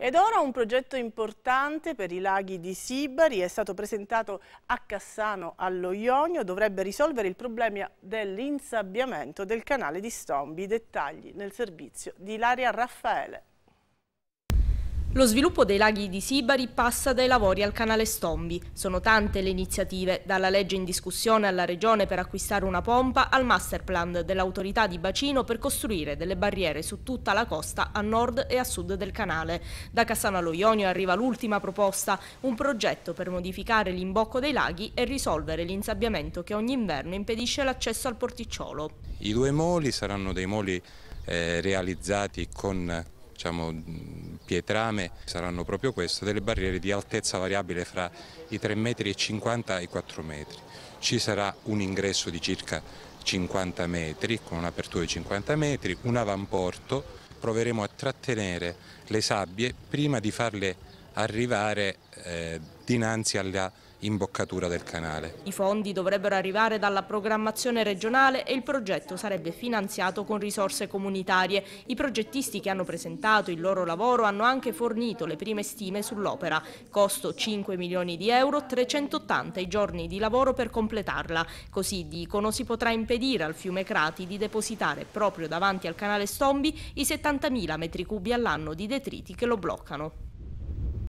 Ed ora un progetto importante per i laghi di Sibari è stato presentato a Cassano allo Ionio, dovrebbe risolvere il problema dell'insabbiamento del canale di Stombi. dettagli nel servizio di Ilaria Raffaele. Lo sviluppo dei laghi di Sibari passa dai lavori al canale Stombi. Sono tante le iniziative, dalla legge in discussione alla regione per acquistare una pompa al masterplan dell'autorità di bacino per costruire delle barriere su tutta la costa a nord e a sud del canale. Da Cassano allo Ionio arriva l'ultima proposta, un progetto per modificare l'imbocco dei laghi e risolvere l'insabbiamento che ogni inverno impedisce l'accesso al porticciolo. I due moli saranno dei moli eh, realizzati con facciamo pietrame, saranno proprio queste, delle barriere di altezza variabile fra i 3,50 m e i 4 metri. Ci sarà un ingresso di circa 50 metri, con un'apertura di 50 metri, un avamporto, proveremo a trattenere le sabbie prima di farle arrivare eh, dinanzi alla imboccatura del canale. I fondi dovrebbero arrivare dalla programmazione regionale e il progetto sarebbe finanziato con risorse comunitarie. I progettisti che hanno presentato il loro lavoro hanno anche fornito le prime stime sull'opera. Costo 5 milioni di euro, 380 i giorni di lavoro per completarla. Così dicono si potrà impedire al fiume Crati di depositare proprio davanti al canale Stombi i 70.000 metri cubi all'anno di detriti che lo bloccano.